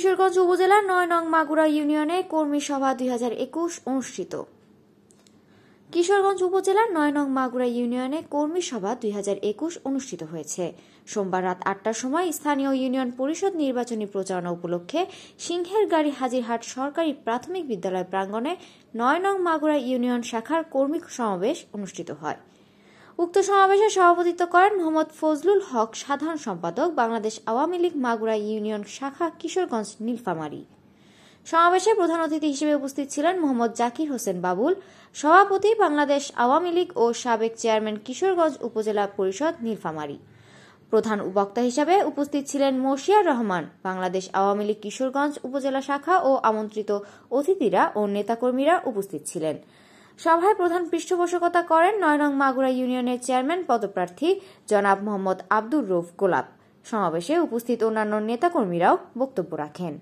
কিশোরগঞ্জ উপজেলার নয় নং মাগুরা ইউনিয়নে কর্মী সভা দুই অনুষ্ঠিত কিশোরগঞ্জ উপজেলার নয় নং মাগুরা ইউনিয়নে কর্মী সভা দুই অনুষ্ঠিত হয়েছে সোমবার রাত আটটার সময় স্থানীয় ইউনিয়ন পরিষদ নির্বাচনী প্রচারণা উপলক্ষে সিংহের গাড়ি হাজিরহাট সরকারি প্রাথমিক বিদ্যালয় প্রাঙ্গণে নয় নং মাগুরা ইউনিয়ন শাখার কর্মী সমাবেশ অনুষ্ঠিত হয় উক্ত সমাবেশে সভাপতিত্ব করেন মোহাম্মদ ফজলুল হক সাধারণ সম্পাদক বাংলাদেশ আওয়ামী লীগ মাগুরা ইউনিয়ন শাখা কিশোরগঞ্জ নীলফামারী সমাবেশে প্রধান অতিথি হিসেবে উপস্থিত ছিলেন মোহাম্মদ জাকির হোসেন বাবুল সভাপতি বাংলাদেশ আওয়ামী লীগ ও সাবেক চেয়ারম্যান কিশোরগঞ্জ উপজেলা পরিষদ নীলফামারি প্রধান বক্তা হিসাবে উপস্থিত ছিলেন মশিয়ার রহমান বাংলাদেশ আওয়ামী লীগ কিশোরগঞ্জ উপজেলা শাখা ও আমন্ত্রিত অতিথিরা ও নেতাকর্মীরা উপস্থিত ছিলেন সভায় প্রধান পৃষ্ঠপোষকতা করেন নয়রং মাগুরা ইউনিয়নের চেয়ারম্যান পদপ্রার্থী জনাব মোহাম্মদ আব্দুর রৌফ গোলাপ সমাবেশে উপস্থিত অন্যান্য নেতাকর্মীরাও বক্তব্য রাখেন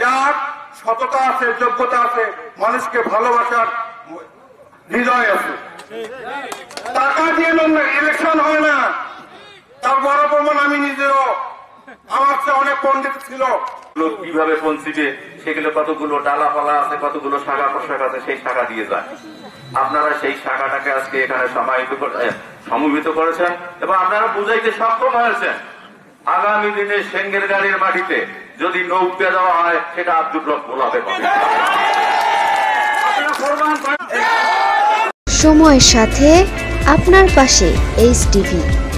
যার সততা আছে যোগ্যতা আছে মানুষকে ভালোবাসার হৃদয় আছে টাকা দিয়ে ইলেকশন হয় না পণ্ডিত ছিল লোক কিভাবে পৌঁছিবে সেগুলো কতগুলো ডালা আছে কতগুলো শাখা আছে সেই শাখা দিয়ে যায় আপনারা সেই শাখাটাকে আজকে এখানে সমাহিত করেছেন এবং আপনারা বুঝাইতে সক্ষম হয়েছেন আগামী দিনে সেঙ্গের গাড়ির মাটিতে যদি নৌকে দেওয়া হয় সেটা আব্দুল রক বোলাতে পারে সময়ের সাথে আপনার পাশে এইচ টিভি